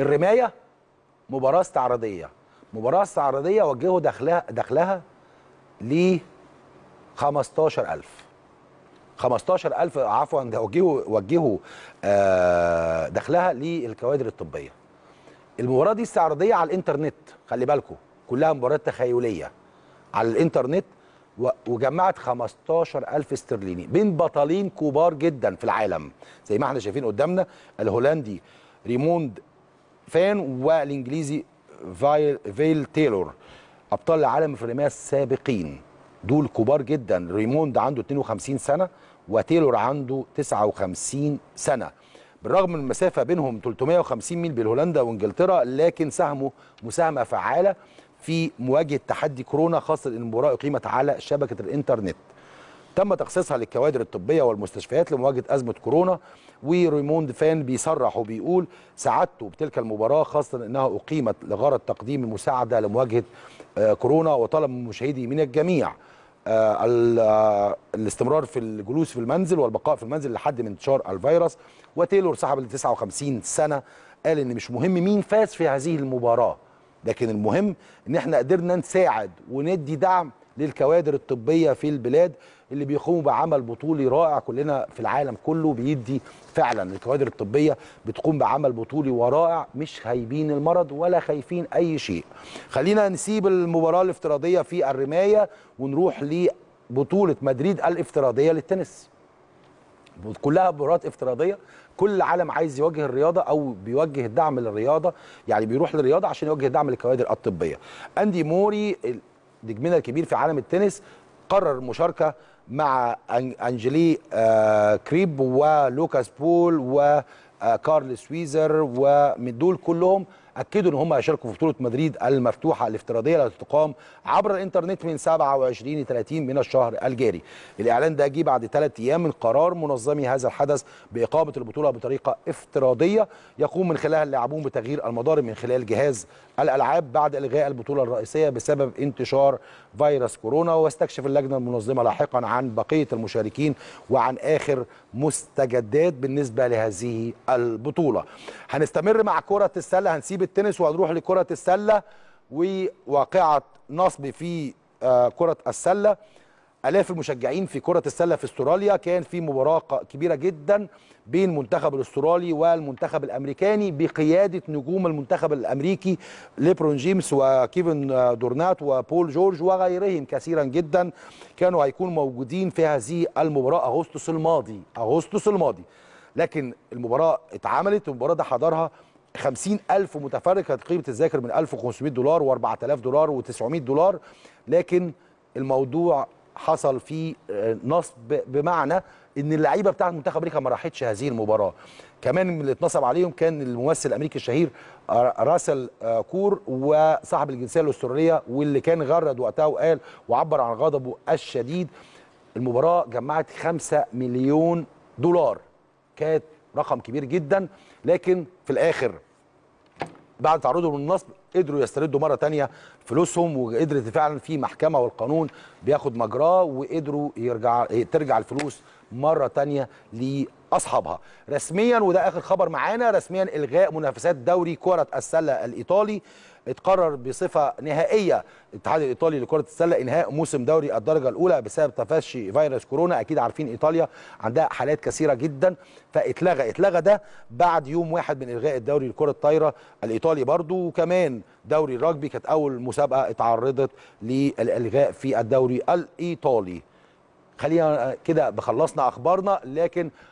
الرمايه مباراه استعراضيه مباراه استعراضيه وجهوا دخلها دخلها ل 15000 15000 عفوا وجهوا وجهوا آه دخلها للكوادر الطبيه المباراه دي استعراضيه على الانترنت خلي بالكم كلها مباريات تخيليه على الانترنت وجمعت 15000 استرليني بين بطلين كبار جدا في العالم زي ما احنا شايفين قدامنا الهولندي ريموند فان والانجليزي فايل, فيل تايلور ابطال العالم في الرمايه السابقين دول كبار جدا ريموند عنده 52 سنه وتايلور عنده 59 سنه بالرغم من المسافه بينهم 350 ميل بين هولندا وانجلترا لكن ساهموا مساهمه فعاله في مواجهه تحدي كورونا خاصه ان المباراه اقيمت على شبكه الانترنت تم تخصيصها للكوادر الطبيه والمستشفيات لمواجهه ازمه كورونا وريموند فان بيصرح وبيقول سعادته بتلك المباراه خاصه انها اقيمت لغرض تقديم المساعده لمواجهه آه، كورونا وطلب من مشاهدي من الجميع آه، آه، الاستمرار في الجلوس في المنزل والبقاء في المنزل لحد من انتشار الفيروس وتيلور صاحب ال 59 سنه قال ان مش مهم مين فاز في هذه المباراه لكن المهم ان احنا قدرنا نساعد وندي دعم للكوادر الطبيه في البلاد اللي بيقوموا بعمل بطولي رائع كلنا في العالم كله بيدي فعلا الكوادر الطبيه بتقوم بعمل بطولي ورائع مش خايبين المرض ولا خايفين اي شيء. خلينا نسيب المباراه الافتراضيه في الرمايه ونروح لبطوله مدريد الافتراضيه للتنس. كلها مباريات افتراضيه كل العالم عايز يواجه الرياضه او بيوجه الدعم للرياضه يعني بيروح للرياضه عشان يوجه الدعم للكوادر الطبيه اندي موري نجمنا الكبير في عالم التنس قرر مشاركه مع انجلي آه، كريب ولوكاس بول و آه، كارل سويزر دول كلهم اكدوا ان هم هيشاركوا في بطوله مدريد المفتوحه الافتراضيه اللي هتقام عبر الانترنت من 27 ل 30 من الشهر الجاري. الاعلان ده جه بعد ثلاث ايام من قرار منظمي هذا الحدث باقامه البطوله بطريقه افتراضيه يقوم من خلالها اللاعبون بتغيير المضارب من خلال جهاز الالعاب بعد الغاء البطوله الرئيسيه بسبب انتشار فيروس كورونا واستكشف اللجنه المنظمه لاحقا عن بقيه المشاركين وعن اخر مستجدات بالنسبه لهذه البطوله هنستمر مع كره السله هنسيب التنس وهنروح لكره السله وواقعه نصب في آه، كره السله الاف المشجعين في كره السله في استراليا كان في مباراه كبيره جدا بين المنتخب الاسترالي والمنتخب الامريكاني بقياده نجوم المنتخب الامريكي ليبرون جيمس وكيفن آه، دورنات وبول جورج وغيرهم كثيرا جدا كانوا هيكونوا موجودين في هذه المباراه اغسطس الماضي اغسطس الماضي لكن المباراه اتعملت والمباراه ده حضرها 50000 متفرج كانت قيمه الذاكر من 1500 دولار و4000 دولار و900 دولار لكن الموضوع حصل فيه آه، نصب بمعنى ان اللعيبه بتاعه منتخب امريكا ما راحتش هذه المباراه كمان من اللي اتنصب عليهم كان الممثل الامريكي الشهير آه، راسل آه، كور وصاحب الجنسيه الاستراليه واللي كان غرد وقتها وقال وعبر عن غضبه الشديد المباراه جمعت 5 مليون دولار كانت رقم كبير جدا لكن في الاخر بعد تعرضهم للنصب قدروا يستردوا مره ثانيه فلوسهم وقدرت فعلا في محكمه والقانون بياخد مجراه وقدروا يرجع ترجع الفلوس مره ثانيه لاصحابها رسميا وده اخر خبر معانا رسميا الغاء منافسات دوري كره السله الايطالي اتقرر بصفه نهائيه الاتحاد الايطالي لكره السله انهاء موسم دوري الدرجه الاولى بسبب تفشي فيروس كورونا اكيد عارفين ايطاليا عندها حالات كثيره جدا فاتلغى اتلغى ده بعد يوم واحد من الغاء الدوري لكره الطايره الايطالي برضو وكمان دوري الرجبي كانت اول مسابقه اتعرضت للالغاء في الدوري الايطالي خلينا كده بخلصنا اخبارنا لكن